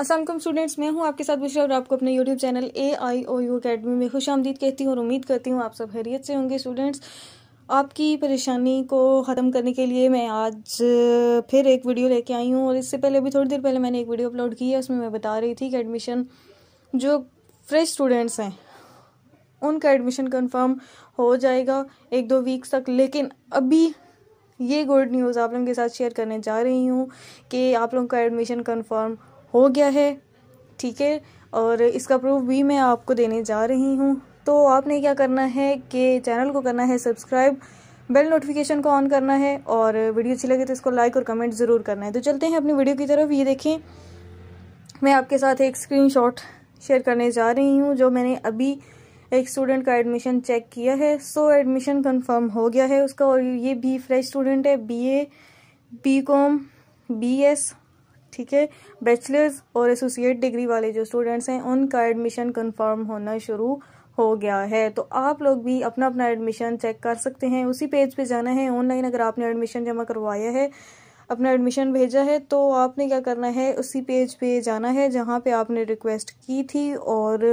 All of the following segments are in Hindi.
असलम स्टूडेंट्स मैं हूं आपके साथ बुशरा और आपको अपने YouTube channel A I O U academy में खुश आमदीद कहती हूं और उम्मीद करती हूं आप सब खैरियत से होंगे स्टूडेंट्स आपकी परेशानी को ख़त्म करने के लिए मैं आज फिर एक वीडियो लेके आई हूँ और इससे पहले अभी थोड़ी देर पहले मैंने एक वीडियो अपलोड की है उसमें मैं बता रही थी कि एडमिशन जो फ्रेश स्टूडेंट्स हैं उनका एडमिशन कन्फर्म हो जाएगा एक दो वीक्स तक लेकिन अभी ये गुड न्यूज़ आप लोगों के साथ शेयर करने जा रही हूँ कि आप लोगों का एडमिशन कंफर्म हो गया है ठीक है और इसका प्रूफ भी मैं आपको देने जा रही हूँ तो आपने क्या करना है कि चैनल को करना है सब्सक्राइब बेल नोटिफिकेशन को ऑन करना है और वीडियो अच्छी लगे तो इसको लाइक और कमेंट ज़रूर करना है तो चलते हैं अपनी वीडियो की तरफ ये देखें मैं आपके साथ एक स्क्रीन शेयर करने जा रही हूँ जो मैंने अभी एक स्टूडेंट का एडमिशन चेक किया है सो एडमिशन कंफर्म हो गया है उसका और ये भी फ्रेश स्टूडेंट है बीए बीकॉम बीएस ठीक है बैचलर्स और एसोसिएट डिग्री वाले जो स्टूडेंट्स हैं उनका एडमिशन कंफर्म होना शुरू हो गया है तो आप लोग भी अपना अपना एडमिशन चेक कर सकते हैं उसी पेज पे जाना है ऑनलाइन अगर आपने एडमिशन जमा करवाया है अपना एडमिशन भेजा है तो आपने क्या करना है उसी पेज पे जाना है जहाँ पे आपने रिक्वेस्ट की थी और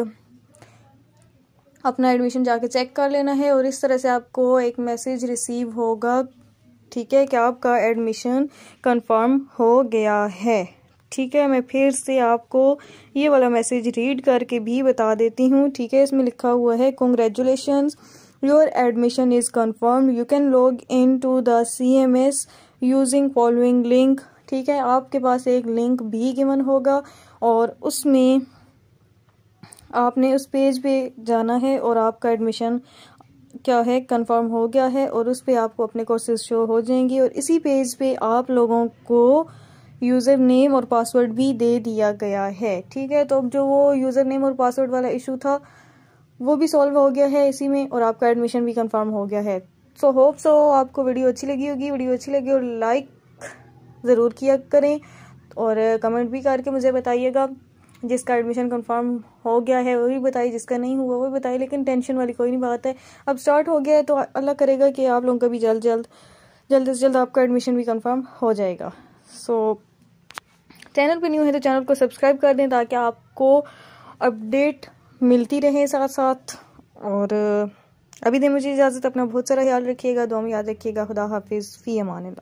अपना एडमिशन जाके चेक कर लेना है और इस तरह से आपको एक मैसेज रिसीव होगा ठीक है कि आपका एडमिशन कंफर्म हो गया है ठीक है मैं फिर से आपको ये वाला मैसेज रीड करके भी बता देती हूँ ठीक है इसमें लिखा हुआ है congratulation your admission is confirm you can log in to the C M S using following link ठीक है आपके पास एक लिंक भी गिवन होगा और उसमें आपने उस पेज पे जाना है और आपका एडमिशन क्या है कंफर्म हो गया है और उस पर आपको अपने कोर्सेज शो हो जाएंगी और इसी पेज पे आप लोगों को यूज़र नेम और पासवर्ड भी दे दिया गया है ठीक है तो अब जो वो यूज़र नेम और पासवर्ड वाला इशू था वो भी सॉल्व हो गया है इसी में और आपका एडमिशन भी कंफर्म हो गया है सो होप सो आपको वीडियो अच्छी लगी होगी वीडियो अच्छी लगी और लाइक ज़रूर किया करें और कमेंट भी करके मुझे बताइएगा जिसका एडमिशन कंफर्म हो गया है भी बताइए जिसका नहीं हुआ वो भी बताइए लेकिन टेंशन वाली कोई नहीं बात है अब स्टार्ट हो गया है तो अल्लाह करेगा कि आप लोगों का भी जल्द जल्द जल्द से जल्द आपका एडमिशन भी कंफर्म हो जाएगा सो so, चैनल पर न्यू है तो चैनल को सब्सक्राइब कर दें ताकि आपको अपडेट मिलती रहे साथ साथ और अभी दे मुझे इजाज़त अपना बहुत सारा ख्याल रखिएगा दो में याद रखिएगा खुदा हाफिज़ फ़ी अमान